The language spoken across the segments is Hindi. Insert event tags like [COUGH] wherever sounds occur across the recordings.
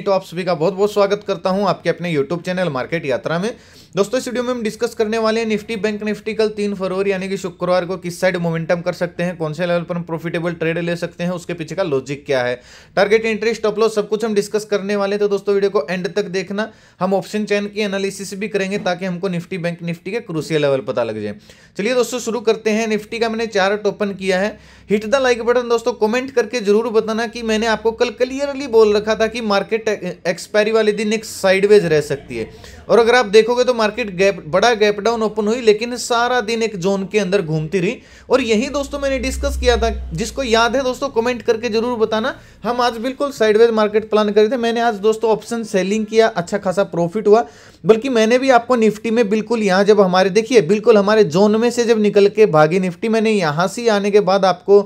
तो आप सभी का बहुत बहुत स्वागत करता हूं आपके अपने YouTube चैनल मार्केट यात्रा में दोस्तों इस वीडियो में हम डिस्कस करने वाले हैं निफ्टी बैंक निफ्टी कल तीन फरवरी यानी कि शुक्रवार को किस साइड मोमेंटम कर सकते हैं कौन से लेवल पर हम प्रॉफिटेबल ट्रेड ले सकते हैं उसके पीछे का लॉजिक क्या है टारगेट इंटरेस्ट अपलोड सब कुछ हम डिस्कस करने वाले तो दोस्तों वीडियो को एंड तक देखना हम ऑप्शन चैन की एनालिसिस भी करेंगे ताकि हमको निफ्टी बैंक निफ्टी के क्रूसियल लेवल पता लग जाए चलिए दोस्तों शुरू करते हैं निफ्टी का मैंने चार्ट ओपन किया है हिट द लाइक बटन दोस्तों कॉमेंट करके जरूर बताना कि मैंने आपको कल क्लियरली बोल रखा था कि मार्केट एक्सपायरी वाले दिन एक साइडवेज रह सकती है और अगर आप देखोगे तो मार्केट गैप बड़ा गैप डाउन ओपन हुई लेकिन सारा दिन एक जोन के अंदर घूमती रही और यही दोस्तों मैंने डिस्कस किया था जिसको याद है दोस्तों कमेंट करके जरूर बताना हम आज बिल्कुल साइडवेज मार्केट प्लान कर रहे थे मैंने आज दोस्तों ऑप्शन सेलिंग किया अच्छा खासा प्रॉफिट हुआ बल्कि मैंने भी आपको निफ्टी में बिल्कुल यहाँ जब हमारे देखिए बिल्कुल हमारे जोन में से जब निकल के भागी निफ्टी मैंने यहाँ से आने के बाद आपको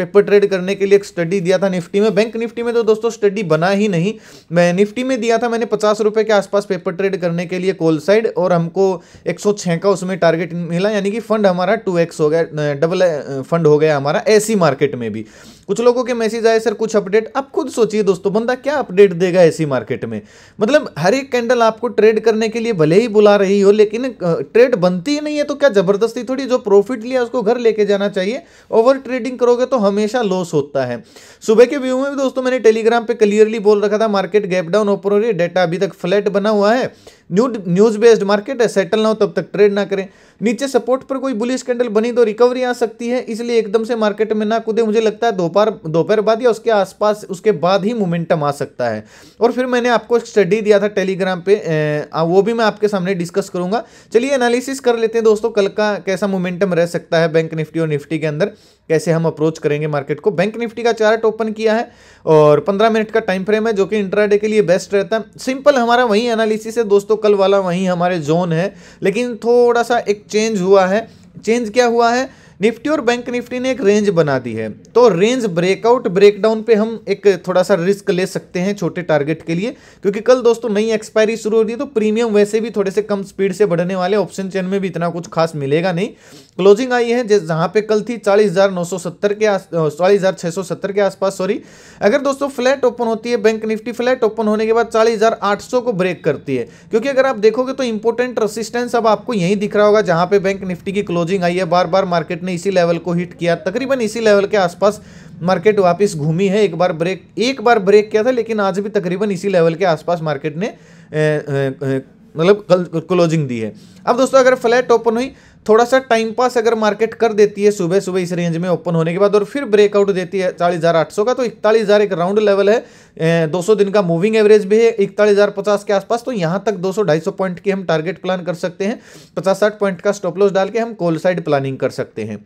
पेपर ट्रेड करने के लिए एक स्टडी दिया था निफ्टी में बैंक निफ्टी में तो दोस्तों स्टडी बना ही नहीं मैं निफ्टी में दिया था मैंने पचास रुपये के आसपास पेपर ट्रेड करने के लिए कोल साइड हंड्रेड और हमको एक सौ छः का उसमें टारगेट मिला यानी कि फंड हमारा टू एक्स हो गया डबल फंड हो गया हमारा ऐसी मार्केट में भी कुछ लोगों के मैसेज आए सर कुछ अपडेट आप खुद सोचिए दोस्तों बंदा क्या अपडेट देगा ऐसी मार्केट में मतलब हर एक कैंडल आपको ट्रेड करने के लिए भले ही बुला रही हो लेकिन ट्रेड बनती ही नहीं है तो क्या जबरदस्ती थोड़ी जो प्रॉफिट लिया उसको घर लेके जाना चाहिए ओवर ट्रेडिंग करोगे तो हमेशा लॉस होता है सुबह के व्यू में भी दोस्तों मैंने टेलीग्राम पर क्लियरली बोल रखा था मार्केट गैप डाउन ओपर हो रही है डेटा अभी तक फ्लैट बना हुआ है न्यूज बेस्ड मार्केट है सेटल ना हो तब तक ट्रेड ना करें नीचे सपोर्ट पर कोई बुलिश कैंडल बनी तो रिकवरी आ सकती है इसलिए एकदम से मार्केट में ना कूदे मुझे लगता है दोपहर दोपहर बाद या उसके आसपास उसके बाद ही मोमेंटम आ सकता है और फिर मैंने आपको स्टडी दिया था टेलीग्राम पे आ, वो भी मैं आपके सामने डिस्कस करूंगा चलिए एनालिसिस कर लेते हैं दोस्तों कल का कैसा मोमेंटम रह सकता है बैंक निफ्टी और निफ्टी के अंदर कैसे हम अप्रोच करेंगे मार्केट को बैंक निफ्टी का चार्ट ओपन किया है और पंद्रह मिनट का टाइम फ्रेम है जो कि इंट्राडे के लिए बेस्ट रहता है सिंपल हमारा वही एनालिसिस है दोस्तों तो कल वाला वहीं हमारे जोन है लेकिन थोड़ा सा एक चेंज हुआ है चेंज क्या हुआ है निफ्टी और बैंक निफ्टी ने एक रेंज बना दी है तो रेंज ब्रेकआउट ब्रेकडाउन पे हम एक थोड़ा सा रिस्क ले सकते हैं छोटे टारगेट के लिए क्योंकि कल दोस्तों नई एक्सपायरी शुरू हो रही है तो प्रीमियम वैसे भी थोड़े से कम स्पीड से बढ़ने वाले ऑप्शन चेन में भी इतना कुछ खास मिलेगा नहीं क्लोजिंग आई है जहां पे कल थी चालीस के चालीस के आसपास सॉरी अगर दोस्तों फ्लैट ओपन होती है बैंक निफ्टी फ्लैट ओपन होने के बाद चालीस को ब्रेक करती है क्योंकि अगर आप देखोगे तो इंपोर्टेंट रसिस्टेंस अब आपको यही दिख रहा होगा जहां पर बैंक निफ्टी की क्लोजिंग आई है बार बार मार्केट ने इसी लेवल को हिट किया तकरीबन इसी लेवल के आसपास मार्केट वापस घूमी है एक बार ब्रेक एक बार ब्रेक किया था लेकिन आज भी तकरीबन इसी लेवल के आसपास मार्केट ने ए, ए, ए, मतलब क्लोजिंग दी है अब दोस्तों अगर फ्लैट ओपन हुई थोड़ा सा टाइम पास अगर मार्केट कर देती है सुबह सुबह इस रेंज में ओपन होने के बाद और फिर ब्रेकआउट देती है चालीस हज़ार आठ सौ का तो इकतालीस हज़ार एक राउंड लेवल है दो सौ दिन का मूविंग एवरेज भी है इकतालीस हज़ार पचास के आसपास तो यहां तक दो सौ ढाई सौ पॉइंट की हम टारगेट प्लान कर सकते हैं पचास साठ पॉइंट का स्टॉपलॉस डाल के हम कोल साइड प्लानिंग कर सकते हैं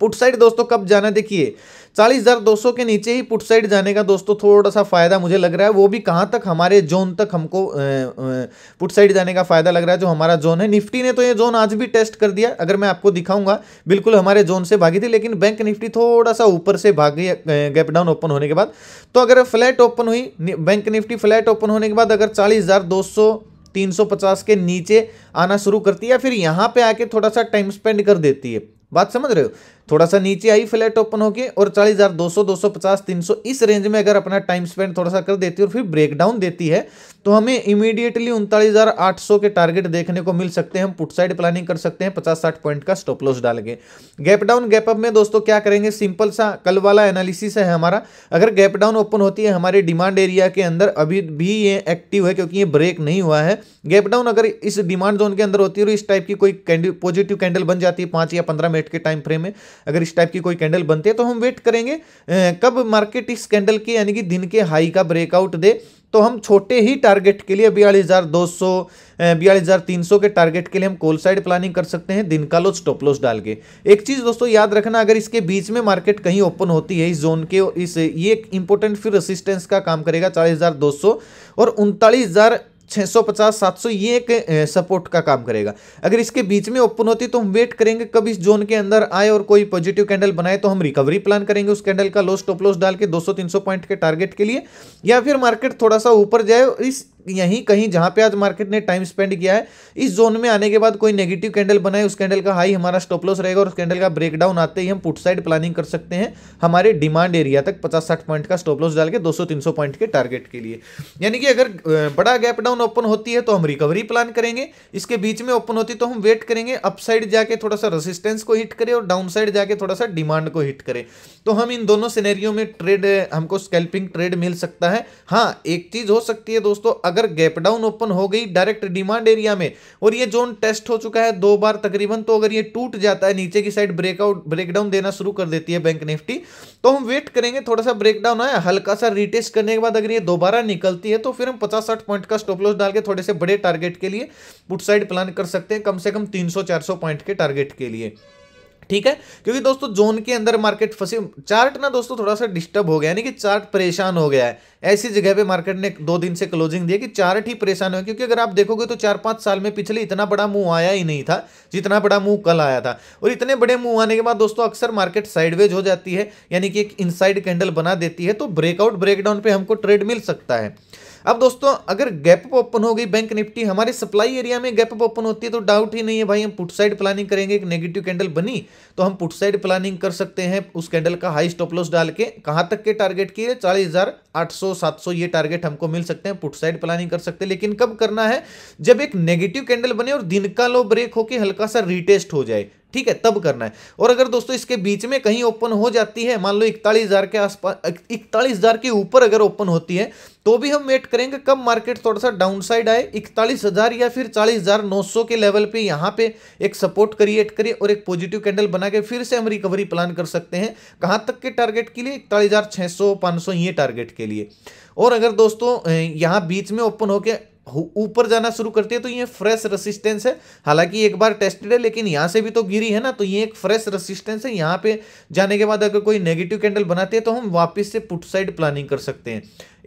पुट साइड दोस्तों कब जाना देखिए चालीस हज़ार दो सौ के नीचे ही पुट साइड जाने का दोस्तों थोड़ा सा फ़ायदा मुझे लग रहा है वो भी कहां तक हमारे जोन तक हमको पुट साइड जाने का फ़ायदा लग रहा है जो हमारा जोन है निफ्टी ने तो ये जोन आज भी टेस्ट कर दिया अगर मैं आपको दिखाऊंगा बिल्कुल हमारे जोन से भागी थी लेकिन बैंक निफ्टी थोड़ा सा ऊपर से भागी गैप डाउन ओपन होने के बाद तो अगर फ्लैट ओपन हुई बैंक निफ्टी फ्लैट ओपन होने के बाद अगर चालीस हज़ार दो सौ 350 के नीचे आना शुरू करती है या फिर यहाँ पे आके थोड़ा सा टाइम स्पेंड कर देती है बात समझ रहे हो थोड़ा सा नीचे आई फ्लैट ओपन होके और चालीस हजार दो सौ दो सौ पचास तीन सौ इस रेंज में अगर अपना टाइम स्पेंड थोड़ा सा कर देती है और फिर ब्रेकडाउन देती है तो हमें इमीडिएटली उनतालीस हजार आठ सौ के टारगेट देखने को मिल सकते हैं हम पुट साइड प्लानिंग कर सकते हैं पचास साठ पॉइंट का स्टॉप लॉस डाल के गैप डाउन गैप अप में दोस्तों क्या करेंगे सिंपल सा कल वाला एनालिसिस है हमारा अगर गैप डाउन ओपन होती है हमारे डिमांड एरिया के अंदर अभी भी ये एक्टिव है क्योंकि ये ब्रेक नहीं हुआ है गैप डाउन अगर इस डिमांड जोन के अंदर होती है और इस टाइप की कोई पॉजिटिव कैंडल बन जाती है पांच या पंद्रह मिनट के टाइम फ्रेम में अगर इस टाइप की कोई कैंडल बनती है तो हम वेट करेंगे कब मार्केट इस कैंडल के यानी कि दिन के हाई का ब्रेकआउट दे तो हम छोटे ही टारगेट के लिए बयालीस हज़ार दो सौ बयालीस हज़ार तीन सौ के टारगेट के लिए हम कोल साइड प्लानिंग कर सकते हैं दिन का लो स्टॉप लॉस डाल के एक चीज़ दोस्तों याद रखना अगर इसके बीच में मार्केट कहीं ओपन होती है इस जोन के इस ये एक इंपॉर्टेंट फिर रेसिस्टेंस का काम करेगा चालीस हज़ार दो सौ और उनतालीस हज़ार 650 700 ये एक सपोर्ट का काम करेगा अगर इसके बीच में ओपन होती तो हम वेट करेंगे कब इस जोन के अंदर आए और कोई पॉजिटिव कैंडल बनाए तो हम रिकवरी प्लान करेंगे उस कैंडल का लो टॉप लॉस डाल के 200-300 पॉइंट के टारगेट के लिए या फिर मार्केट थोड़ा सा ऊपर जाए इस यहीं कहीं जहां पे आज मार्केट ने टाइम स्पेंड किया है इस जोन में आने के बाद कोई नेगेटिव कैंडल बनाए उस कैंडल का हाई हमारा स्टॉप लॉस रहेगा और उस कैंडल का ब्रेकडाउन आते ही हम पुट साइड प्लानिंग कर सकते हैं हमारे डिमांड एरिया तक 50-60 पॉइंट का स्टॉप लॉस डाल के 200-300 पॉइंट के टारगेट के लिए यानी कि अगर बड़ा गैप डाउन डाउन ओपन होती है तो हम रिकवरी प्लान करेंगे इसके बीच में ओपन होती तो हम वेट करेंगे अपसाइड जाके थोड़ा सा रेसिस्टेंस को हिट करें और डाउन साइड जाके थोड़ा सा डिमांड को हिट करें तो हम इन दोनों सिनेरियो में ट्रेड हमको स्कैल्पिंग ट्रेड मिल सकता है हाँ एक चीज हो सकती है दोस्तों अगर गैप डाउन ओपन हो गई डायरेक्ट डिमांड एरिया में और ये जोन टेस्ट हो चुका है दो बार तकरीबन तो अगर ये टूट जाता है नीचे की साइड ब्रेकआउट ब्रेकडाउन देना शुरू कर देती है बैंक निफ्टी तो हम वेट करेंगे थोड़ा सा ब्रेकडाउन आया हल्का सा रिटेस्ट करने के बाद अगर ये दोबारा निकलती है तो फिर हम पचास साठ पॉइंट का स्टॉप लॉस क्लोज डाल के थोड़े से बड़े टारगेट के लिए पुट साइड प्लान कर सकते हैं कम से कम 300-400 पॉइंट के टारगेट के लिए ठीक है क्योंकि दोस्तों जोन के अंदर मार्केट फंसे चार्ट ना दोस्तों थोड़ा सा डिस्टर्ब हो गया यानी कि चार्ट परेशान हो गया है ऐसी जगह पे मार्केट ने दो दिन से क्लोजिंग दिया कि चार्ट ही परेशान हो क्योंकि अगर आप देखोगे तो चार पांच साल में पिछले इतना बड़ा मुंह आया ही नहीं था जितना बड़ा मुंह कल आया था और इतने बड़े मुंह आने के बाद दोस्तों अक्सर मार्केट साइडवेज हो जाती है यानी कि एक इनसाइड कैंडल बना देती है तो ब्रेकआउट ब्रेकडाउन पर हमको ट्रेड मिल सकता है अब दोस्तों अगर गैप अप ओपन हो गई बैंक निफ्टी हमारे सप्लाई एरिया में गैप अप ओपन होती है तो डाउट ही नहीं है भाई हम पुट साइड प्लानिंग करेंगे एक नेगेटिव कैंडल बनी तो हम पुट साइड प्लानिंग कर सकते हैं उस कैंडल का हाई स्टॉप लॉस डाल के कहाँ तक के टारगेट किए चालीस हजार आठ सौ सात सौ ये टारगेट हमको मिल सकते हैं पुट साइड प्लानिंग कर सकते हैं लेकिन कब करना है जब एक नेगेटिव कैंडल बने और दिन का लो ब्रेक होकर हल्का सा रिटेस्ट हो जाए ठीक है तब करना है और अगर दोस्तों इसके बीच में कहीं ओपन हो जाती है मान लो इकतालीस हज़ार के आसपास इकतालीस हज़ार के ऊपर अगर ओपन होती है तो भी हम वेट करेंगे कब मार्केट थोड़ा सा डाउन साइड आए इकतालीस हज़ार या फिर चालीस हज़ार नौ सौ के लेवल पे यहाँ पे एक सपोर्ट क्रिएट करिए और एक पॉजिटिव कैंडल बना के फिर से हम रिकवरी प्लान कर सकते हैं कहां तक के टारगेट के लिए इकतालीस हज़ार छह सौ पांच सौ ये टारगेट के लिए और अगर दोस्तों यहां बीच में ओपन होकर ऊपर जाना शुरू करती है तो ये फ्रेश रेसिस्टेंस है हालांकि एक बार टेस्टेड है लेकिन यहाँ से भी तो गिरी है ना तो ये एक फ्रेश रेसिस्टेंस है यहाँ पे जाने के बाद अगर कोई नेगेटिव कैंडल बनाती है तो हम वापस से पुट साइड प्लानिंग कर सकते हैं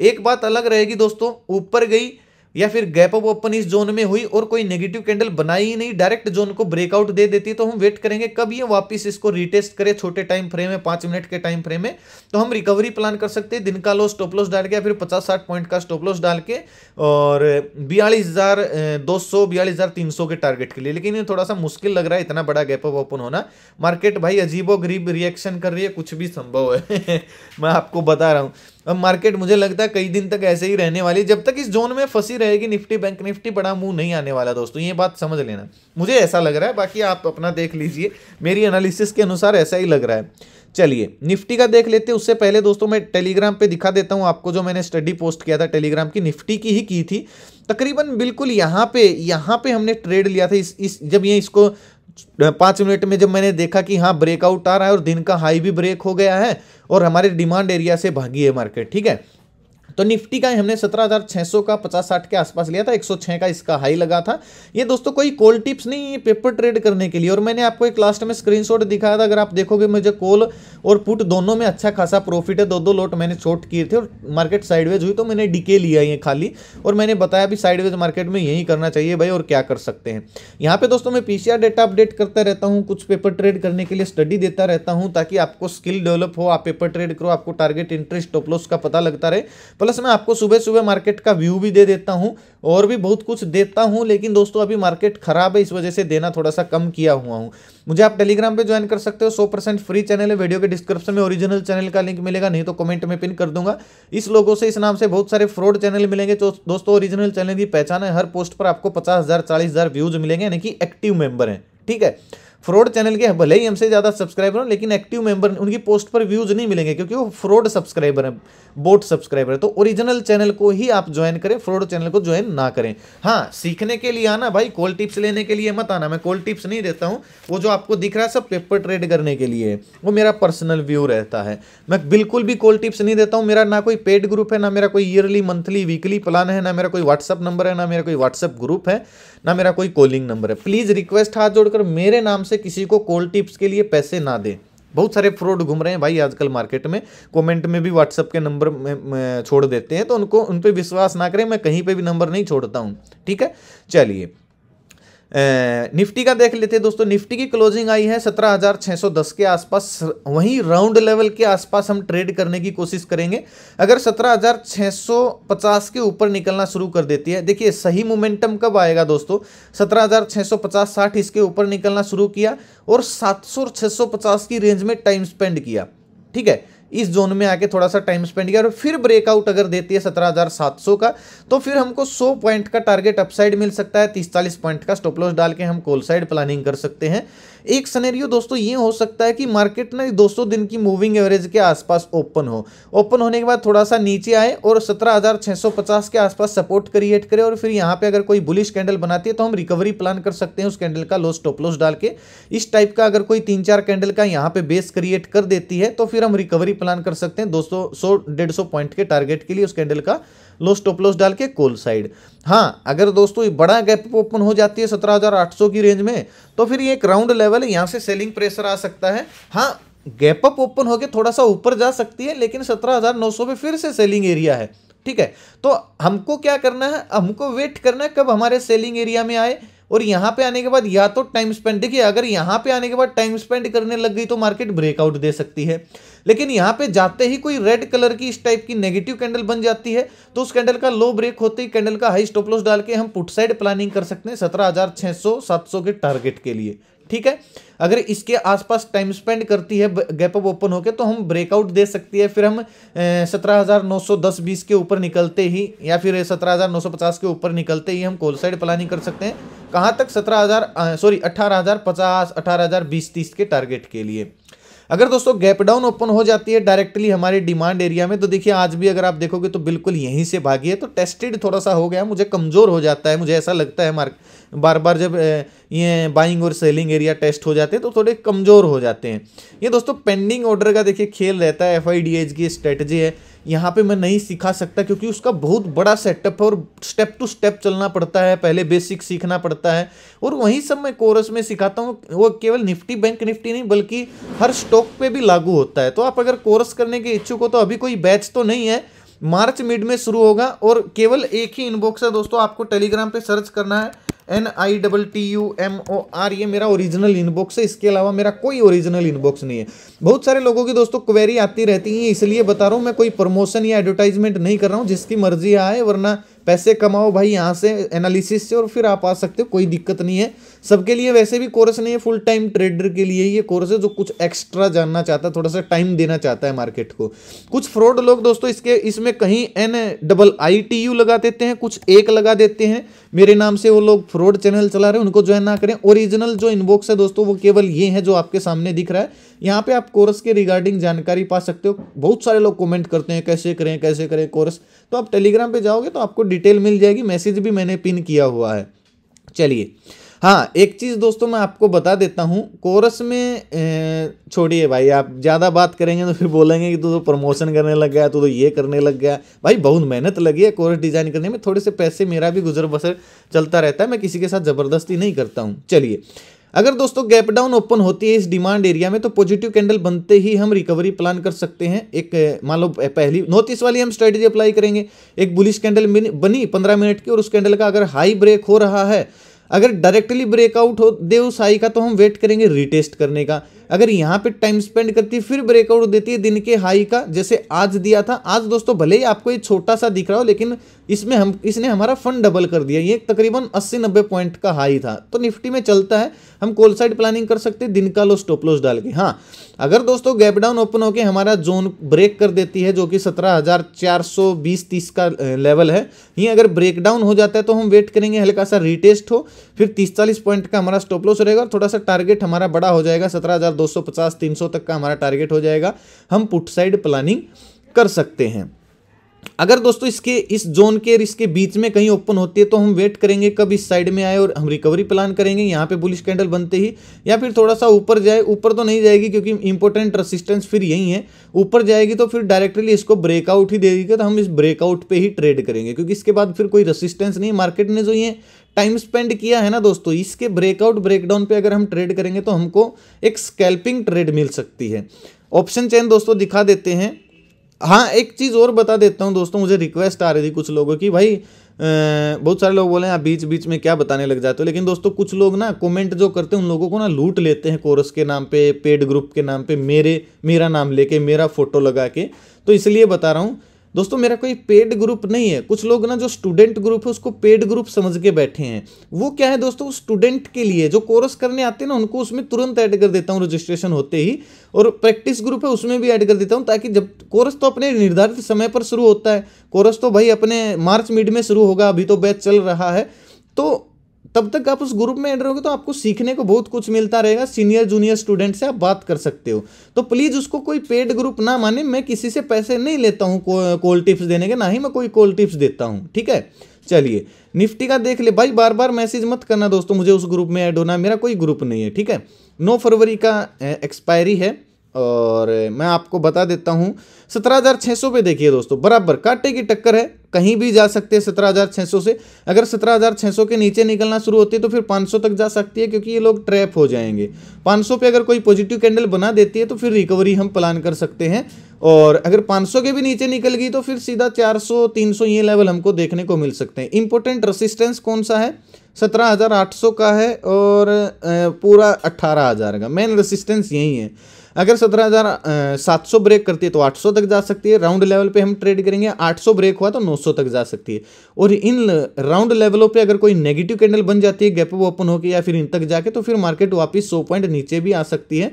एक बात अलग रहेगी दोस्तों ऊपर गई या फिर गैप अप ओपन इस जोन में हुई और कोई नेगेटिव कैंडल बनाई ही नहीं डायरेक्ट जोन को ब्रेकआउट दे देती तो हम वेट करेंगे कब ये वापस इसको रिटेस्ट करे छोटे टाइम फ्रेम में पांच मिनट के टाइम फ्रेम में तो हम रिकवरी प्लान कर सकते हैं दिन का लो स्टॉप लॉस डाल के या फिर पचास साठ पॉइंट का स्टॉप लॉस डाल के और बयालीस हज़ार दो सौ बयालीस हज़ार तीन सौ के टारगेट के लिए लेकिन ये थोड़ा सा मुश्किल लग रहा है इतना बड़ा गैप अप ओपन होना मार्केट भाई अजीबो गरीब रिएक्शन कर रही है कुछ भी संभव है [LAUGHS] मैं आपको बता रहा हूँ अब मार्केट मुझे लगता है कई दिन तक ऐसे ही रहने वाली जब तक इस जोन में फंसी रहेगी निफ्टी बैंक निफ्टी बड़ा मुंह नहीं आने वाला दोस्तों ये बात समझ लेना मुझे ऐसा लग रहा है बाकी आप अपना देख लीजिए मेरी एनालिसिस के अनुसार ऐसा ही लग रहा है चलिए निफ्टी का देख लेते हैं उससे पहले दोस्तों मैं टेलीग्राम पे दिखा देता हूँ आपको जो मैंने स्टडी पोस्ट किया था टेलीग्राम की निफ्टी की ही की थी तकरीबन बिल्कुल यहाँ पे यहाँ पे हमने ट्रेड लिया था इस इस जब ये इसको पाँच मिनट में जब मैंने देखा कि हाँ ब्रेकआउट आ रहा है और दिन का हाई भी ब्रेक हो गया है और हमारे डिमांड एरिया से भागी है मार्केट ठीक है तो निफ्टी का हमने 17,600 का 50-60 के आसपास लिया था 106 का इसका हाई लगा था ये दोस्तों कोई कॉल टिप्स नहीं है पेपर ट्रेड करने के लिए और मैंने आपको एक लास्ट में स्क्रीनशॉट दिखाया था अगर आप देखोगे मुझे कॉल और पुट दोनों में अच्छा खासा प्रॉफिट है दो दो लोट मैंने छोट किए थे और मार्केट साइडवेज हुई तो मैंने डीके लिया ये खाली और मैंने बताया भी साइडवेज मार्केट में यही करना चाहिए भाई और क्या कर सकते हैं यहाँ पे दोस्तों मैं पीसीआर डेटा अपडेट करता रहता हूँ कुछ पेपर ट्रेड करने के लिए स्टडी देता रहता हूँ ताकि आपको स्किल डेवलप हो आप पेपर ट्रेड करो आपको टारगेट इंटरेस्ट टोपलोस का पता लगता रहे प्लस मैं आपको सुबह सुबह मार्केट का व्यू भी दे देता हूँ और भी बहुत कुछ देता हूँ लेकिन दोस्तों अभी मार्केट खराब है इस वजह से देना थोड़ा सा कम किया हुआ हूँ मुझे आप टेलीग्राम पे ज्वाइन कर सकते हो सौ परसेंट फ्री चैनल है वीडियो के डिस्क्रिप्शन में ओरिजिनल चैनल का लिंक मिलेगा नहीं तो कमेंट में पिन कर दूंगा इस लोगों से इस नाम से बहुत सारे फ्रॉड चैनल मिलेंगे तो दोस्तों ओरिजिनल चैनल की पहचान है हर पोस्ट पर आपको पचास हज़ार चालीस हज़ार व्यूज़ मिलेंगे यानी कि एक्टिव मेंबर हैं ठीक है फ्रॉड चैनल के भले ही हमसे ज़्यादा सब्सक्राइबर हो लेकिन एक्टिव मेंबर उनकी पोस्ट पर व्यूज़ नहीं मिलेंगे क्योंकि वो फ्रॉड सब्सक्राइबर हैं बोट सब्सक्राइबर है तो ओरिजिनल चैनल को ही आप ज्वाइन करें फ्रॉड चैनल को ज्वाइन ना करें हाँ सीखने के लिए आना भाई कॉल टिप्स लेने के लिए मत आना मैं कॉल टिप्स नहीं देता हूँ वो जो आपको दिख रहा है सब पेपर ट्रेड करने के लिए वो मेरा पर्सनल व्यू रहता है मैं बिल्कुल भी कॉल टिप्स नहीं देता हूँ मेरा ना कोई पेड ग्रुप है ना मेरा कोई ईयरली मंथली वीकली प्लान है ना मेरा कोई व्हाट्सअप नंबर है ना मेरा कोई व्हाट्सअप ग्रुप है ना मेरा कोई कॉलिंग नंबर है प्लीज़ रिक्वेस्ट हाथ जोड़कर मेरे नाम से से किसी को कॉल टिप्स के लिए पैसे ना दें बहुत सारे फ्रॉड घूम रहे हैं भाई आजकल मार्केट में कमेंट में भी व्हाट्सअप के नंबर में छोड़ देते हैं तो उनको उन पर विश्वास ना करें मैं कहीं पे भी नंबर नहीं छोड़ता हूँ ठीक है चलिए निफ्टी का देख लेते हैं दोस्तों निफ्टी की क्लोजिंग आई है 17,610 के आसपास वहीं राउंड लेवल के आसपास हम ट्रेड करने की कोशिश करेंगे अगर 17,650 के ऊपर निकलना शुरू कर देती है देखिए सही मोमेंटम कब आएगा दोस्तों 17,650 60 इसके ऊपर निकलना शुरू किया और 700 650 की रेंज में टाइम स्पेंड किया ठीक है इस जोन में आके थोड़ा सा टाइम स्पेंड किया और फिर ब्रेकआउट अगर देती है सत्रह हज़ार सात सौ का तो फिर हमको सौ पॉइंट का टारगेट अपसाइड मिल सकता है तीस चालीस पॉइंट का स्टॉपलॉस डाल के हम कोल साइड प्लानिंग कर सकते हैं एक सनेरियो दोस्तों ये हो सकता है कि मार्केट ना सौ दिन की मूविंग एवरेज के आसपास ओपन हो ओपन होने के बाद थोड़ा सा नीचे आए और 17,650 के आसपास सपोर्ट क्रिएट करे और फिर यहाँ पे अगर कोई बुलिश कैंडल बनाती है तो हम रिकवरी प्लान कर सकते हैं उस कैंडल का लोस टॉप लॉस डाल के इस टाइप का अगर कोई तीन चार कैंडल का यहाँ पे बेस क्रिएट कर देती है तो फिर हम रिकवरी प्लान कर सकते हैं दो सौ डेढ़ सौ पॉइंट के टारगेट के लिए उस कैंडल का लो स्टॉप लॉस डाल के कोल साइड हाँ अगर दोस्तों ये बड़ा गैप ओपन हो जाती है सत्रह हजार आठ सौ की रेंज में तो फिर ये एक राउंड लेवल है यहाँ से सेलिंग प्रेशर आ सकता है हाँ गैप अप ओपन होकर थोड़ा सा ऊपर जा सकती है लेकिन सत्रह हजार नौ सौ पे फिर से सेलिंग एरिया है ठीक है तो हमको क्या करना है हमको वेट करना है कब हमारे सेलिंग एरिया में आए और यहां पे आने के बाद या तो टाइम स्पेंड देखिए अगर यहां पे आने के बाद टाइम स्पेंड करने लग गई तो मार्केट ब्रेकआउट दे सकती है लेकिन यहां पे जाते ही कोई रेड कलर की इस टाइप की नेगेटिव कैंडल बन जाती है तो उस कैंडल का लो ब्रेक होते ही कैंडल का हाई स्टॉप लॉस डाल के हम पुट साइड प्लानिंग कर सकते हैं सत्रह हजार छह सौ सात सौ के टारगेट के लिए ठीक है अगर इसके आसपास टाइम स्पेंड करती है गैप अप ओपन होकर तो हम ब्रेकआउट दे सकती है फिर हम सत्रह हज़ार नौ सौ दस बीस के ऊपर निकलते ही या फिर सत्रह हज़ार नौ सौ पचास के ऊपर निकलते ही हम कोल साइड प्लानिंग कर सकते हैं कहाँ तक सत्रह हज़ार सॉरी अठारह हज़ार पचास अठारह बीस तीस के टारगेट के लिए अगर दोस्तों गैप डाउन ओपन हो जाती है डायरेक्टली हमारे डिमांड एरिया में तो देखिए आज भी अगर आप देखोगे तो बिल्कुल यहीं से भागी है तो टेस्टेड थोड़ा सा हो गया मुझे कमज़ोर हो जाता है मुझे ऐसा लगता है मार्क बार बार जब ये बाइंग और सेलिंग एरिया टेस्ट हो जाते हैं तो थोड़े कमज़ोर हो जाते हैं ये दोस्तों पेंडिंग ऑर्डर का देखिए खेल रहता है एफ की स्ट्रेटजी है यहाँ पे मैं नहीं सिखा सकता क्योंकि उसका बहुत बड़ा सेटअप है और स्टेप टू स्टेप चलना पड़ता है पहले बेसिक सीखना पड़ता है और वही सब मैं कोरस में सिखाता हूँ वो केवल निफ्टी बैंक निफ्टी नहीं बल्कि हर स्टॉक पे भी लागू होता है तो आप अगर कोर्स करने के इच्छुक हो तो अभी कोई बैच तो नहीं है मार्च मिड में शुरू होगा और केवल एक ही इनबॉक्स है दोस्तों आपको टेलीग्राम पर सर्च करना है N I double T U M O R ये मेरा ओरिजिनल इनबॉक्स है इसके अलावा मेरा कोई ओरिजिनल इनबॉक्स नहीं है बहुत सारे लोगों की दोस्तों क्वेरी आती रहती है इसलिए बता रहा हूँ मैं कोई प्रमोशन या एडवर्टाइजमेंट नहीं कर रहा हूँ जिसकी मर्जी आए वरना पैसे कमाओ भाई यहाँ से एनालिसिस से और फिर आप आ सकते हो कोई दिक्कत नहीं है सबके लिए वैसे भी कोर्स नहीं है फुल टाइम ट्रेडर के लिए ये कोर्स है जो कुछ एक्स्ट्रा जानना चाहता है थोड़ा सा टाइम देना चाहता है मार्केट को कुछ फ्रॉड लोग दोस्तों इसके इसमें कहीं N double I T U लगा देते हैं कुछ एक लगा देते हैं मेरे नाम से वो लोग फ्रॉड चैनल चला रहे हैं उनको ज्वाइन ना करें ओरिजिनल जो इनबॉक्स है दोस्तों वो केवल ये है जो आपके सामने दिख रहा है यहाँ पे आप कोर्स के रिगार्डिंग जानकारी पा सकते हो बहुत सारे लोग कमेंट करते हैं कैसे करें कैसे करें कोर्स तो आप टेलीग्राम पे जाओगे तो आपको डिटेल मिल जाएगी मैसेज भी मैंने पिन किया हुआ है चलिए हाँ एक चीज़ दोस्तों मैं आपको बता देता हूँ कोरस में छोड़िए भाई आप ज़्यादा बात करेंगे तो फिर बोलेंगे कि तू तो प्रमोशन करने लग गया तू तो ये करने लग गया भाई बहुत मेहनत लगी है कोरस डिज़ाइन करने में थोड़े से पैसे मेरा भी गुजर बसर चलता रहता है मैं किसी के साथ ज़बरदस्ती नहीं करता हूँ चलिए अगर दोस्तों गैप डाउन ओपन होती है इस डिमांड एरिया में तो पॉजिटिव कैंडल बनते ही हम रिकवरी प्लान कर सकते हैं एक मान लो पहली नॉर्थ वाली हम स्ट्रेटेजी अप्लाई करेंगे एक बुलिश कैंडल बनी पंद्रह मिनट की और उस कैंडल का अगर हाई ब्रेक हो रहा है अगर डायरेक्टली ब्रेकआउट हो दे उस का तो हम वेट करेंगे रिटेस्ट करने का अगर यहाँ पे टाइम स्पेंड करती है फिर ब्रेकआउट देती है दिन के हाई का जैसे आज दिया था आज दोस्तों भले ही आपको ये छोटा सा दिख रहा हो लेकिन इसमें हम इसने हमारा फंड डबल कर दिया ये तकरीबन 80-90 पॉइंट का हाई था तो निफ्टी में चलता है हम कोल साइड प्लानिंग कर सकते हैं दिन का लो स्टॉप लॉस डाल के हाँ अगर दोस्तों गैप डाउन ओपन होकर हमारा जोन ब्रेक कर देती है जो कि सत्रह हजार चार सौ बीस तीस का लेवल है ये अगर ब्रेक डाउन हो जाता है तो हम वेट करेंगे हल्का सा रिटेस्ट हो फिर तीस चालीस पॉइंट का हमारा स्टॉप लॉस रहेगा और थोड़ा सा टारगेट हमारा बड़ा हो जाएगा सत्रह हजार 250 300 तक का हमारा टारगेट हो जाएगा हम पुट साइड प्लानिंग कर सकते हैं अगर दोस्तों इसके इस जोन के और इसके बीच में कहीं ओपन होती है तो हम वेट करेंगे कब इस साइड में आए और हम रिकवरी प्लान करेंगे यहाँ पे बुलिश कैंडल बनते ही या फिर थोड़ा सा ऊपर जाए ऊपर तो नहीं जाएगी क्योंकि इंपॉर्टेंट रेसिस्टेंस फिर यही है ऊपर जाएगी तो फिर डायरेक्टली इसको ब्रेकआउट ही देगी तो हम इस ब्रेकआउट पर ही ट्रेड करेंगे क्योंकि इसके बाद फिर कोई रसिस्टेंस नहीं मार्केट ने जो ये टाइम स्पेंड किया है ना दोस्तों इसके ब्रेकआउट ब्रेकडाउन पर अगर हम ट्रेड करेंगे तो हमको एक स्कैल्पिंग ट्रेड मिल सकती है ऑप्शन चेन दोस्तों दिखा देते हैं हाँ एक चीज़ और बता देता हूँ दोस्तों मुझे रिक्वेस्ट आ रही थी कुछ लोगों की भाई बहुत सारे लोग बोले आप हाँ, बीच बीच में क्या बताने लग जाते हो लेकिन दोस्तों कुछ लोग ना कमेंट जो करते हैं उन लोगों को ना लूट लेते हैं कोरस के नाम पे पेड ग्रुप के नाम पे मेरे मेरा नाम लेके मेरा फोटो लगा के तो इसलिए बता रहा हूँ दोस्तों मेरा कोई पेड ग्रुप नहीं है कुछ लोग ना जो स्टूडेंट ग्रुप है उसको पेड ग्रुप समझ के बैठे हैं वो क्या है दोस्तों स्टूडेंट के लिए जो कोर्स करने आते हैं ना उनको उसमें तुरंत ऐड कर देता हूँ रजिस्ट्रेशन होते ही और प्रैक्टिस ग्रुप है उसमें भी ऐड कर देता हूँ ताकि जब कोर्स तो अपने निर्धारित समय पर शुरू होता है कोर्स तो भाई अपने मार्च मिड में शुरू होगा अभी तो बैच चल रहा है तो तब तक आप उस ग्रुप में एड रहोगे तो आपको सीखने को बहुत कुछ मिलता रहेगा सीनियर जूनियर स्टूडेंट से आप बात कर सकते हो तो प्लीज़ उसको कोई पेड ग्रुप ना माने मैं किसी से पैसे नहीं लेता हूँ कॉल टिप्स देने के ना ही मैं कोई कॉल टिप्स देता हूँ ठीक है चलिए निफ्टी का देख ले भाई बार बार मैसेज मत करना दोस्तों मुझे उस ग्रुप में ऐड होना मेरा कोई ग्रुप नहीं है ठीक है नौ फरवरी का एक्सपायरी है और मैं आपको बता देता हूँ सत्रह हज़ार छः सौ पे देखिए दोस्तों बराबर कांटे की टक्कर है कहीं भी जा सकते हैं सत्रह हज़ार छः सौ से अगर सत्रह हज़ार छः सौ के नीचे निकलना शुरू होती है तो फिर पाँच सौ तक जा सकती है क्योंकि ये लोग ट्रैप हो जाएंगे पाँच सौ पे अगर कोई पॉजिटिव कैंडल बना देती है तो फिर रिकवरी हम प्लान कर सकते हैं और अगर सौ के भी नीचे निकल गई तो फिर सीधा चार सौ तीन सौ ये लेवल हमको देखने को मिल सकते हैं इंपॉर्टेंट रेसिस्टेंस कौन सा है सत्रह हजार आठ सौ का है और पूरा अट्ठारह हजार का मेन रेसिस्टेंस यही है अगर सत्रह हज़ार सात सौ ब्रेक करती है तो आठ सौ तक जा सकती है राउंड लेवल पे हम ट्रेड करेंगे आठ सौ ब्रेक हुआ तो नौ सौ तक जा सकती है और इन राउंड लेवलों पे अगर कोई नेगेटिव कैंडल बन जाती है गैप ओपन होकर या फिर इन तक जाके तो फिर मार्केट वापस सौ पॉइंट नीचे भी आ सकती है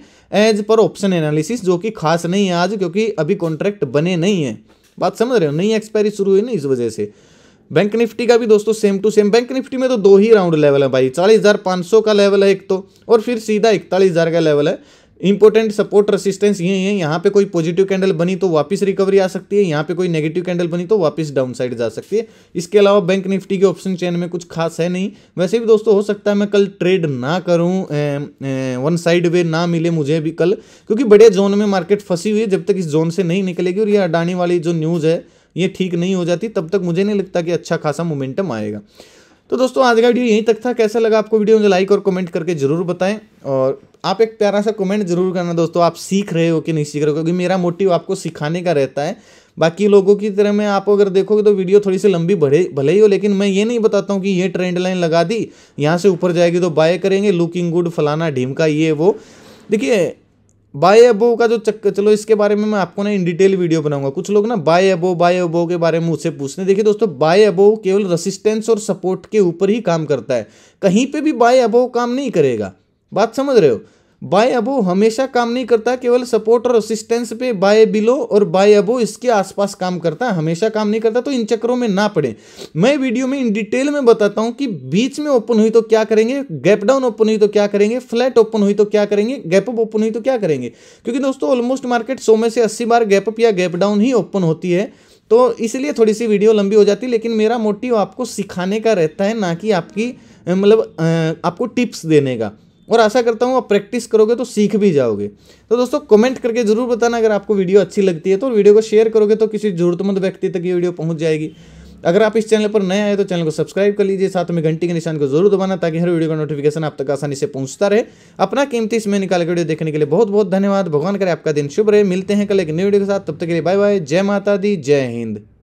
एज पर ऑप्शन एनालिसिस जो कि खास नहीं है आज क्योंकि अभी कॉन्ट्रैक्ट बने नहीं है बात समझ रहे हो नई एक्सपायरी शुरू हुई ना इस वजह से बैंक निफ्टी का भी दोस्तों same to same bank Nifty में तो दो ही राउंड लेवल है भाई चालीस हज़ार पाँच सौ का लेवल है एक तो और फिर सीधा इकतालीस हज़ार का लेवल है इंपॉर्टेंट सपोर्ट रेसिस्टेंस ये है यहाँ पे कोई पॉजिटिव कैंडल बनी तो वापस रिकवरी आ सकती है यहाँ पे कोई नेगेटिव कैंडल बनी तो वापस डाउन साइड जा सकती है इसके अलावा बैंक निफ्टी के ऑप्शन चेन में कुछ खास है नहीं वैसे भी दोस्तों हो सकता है मैं कल ट्रेड ना करूँ वन साइड वे ना मिले मुझे भी कल क्योंकि बड़े जोन में मार्केट फंसी हुई है जब तक इस जोन से नहीं निकलेगी और ये अडानी वाली जो न्यूज़ है ये ठीक नहीं हो जाती तब तक मुझे नहीं लगता कि अच्छा खासा मोमेंटम आएगा तो दोस्तों आज का वीडियो यहीं तक था कैसा लगा आपको वीडियो मुझे लाइक और कमेंट करके जरूर बताएं और आप एक प्यारा सा कमेंट जरूर करना दोस्तों आप सीख रहे हो कि नहीं सीख रहे हो क्योंकि मेरा मोटिव आपको सिखाने का रहता है बाकी लोगों की तरह मैं आप अगर देखोगे तो वीडियो थोड़ी सी लंबी बढ़े भले ही हो लेकिन मैं ये नहीं बताता हूँ कि ये ट्रेंड लाइन लगा दी यहाँ से ऊपर जाएगी तो बाय करेंगे लुकिंग गुड फलाना ढीमका ये वो देखिए बाय अबो का जो चक्कर चलो इसके बारे में मैं आपको ना इन डिटेल वीडियो बनाऊंगा कुछ लोग ना बाय अबो बाय अबो के बारे में मुझसे पूछते हैं देखिए दोस्तों बाय अबो केवल रेसिस्टेंस और सपोर्ट के ऊपर ही काम करता है कहीं पे भी बाय अबो काम नहीं करेगा बात समझ रहे हो बाय अबो हमेशा काम नहीं करता केवल सपोर्ट और असिस्टेंस पे बाय बिलो और बाय अबो इसके आसपास काम करता है हमेशा काम नहीं करता तो इन चक्रों में ना पड़े मैं वीडियो में इन डिटेल में बताता हूं कि बीच में ओपन हुई तो क्या करेंगे गैप डाउन ओपन हुई तो क्या करेंगे फ्लैट ओपन हुई तो क्या करेंगे गैप अप ओपन हुई तो क्या करेंगे क्योंकि दोस्तों ऑलमोस्ट मार्केट सौ में से अस्सी बार गैप अप या गैप डाउन ही ओपन होती है तो इसलिए थोड़ी सी वीडियो लंबी हो जाती है लेकिन मेरा मोटिव आपको सिखाने का रहता है ना कि आपकी मतलब आपको टिप्स देने का और आशा करता हूँ आप प्रैक्टिस करोगे तो सीख भी जाओगे तो दोस्तों कमेंट करके ज़रूर बताना अगर आपको वीडियो अच्छी लगती है तो वीडियो को शेयर करोगे तो किसी ज़रूरतमंद व्यक्ति तक ये वीडियो पहुँच जाएगी अगर आप इस चैनल पर नए आए तो चैनल को सब्सक्राइब कर लीजिए साथ में घंटी के निशान को जरूर दबाना ताकि हर वीडियो का नोटिफिकेशन आप तक आसानी से पहुंचता रहे अपना कीमती समय निकाल के वीडियो देखने के लिए बहुत बहुत धन्यवाद भगवान करे आपका दिन शुभ रहे मिलते हैं कल एक नई वीडियो के साथ तब तक के लिए बाय बाय जय माता दी जय हिंद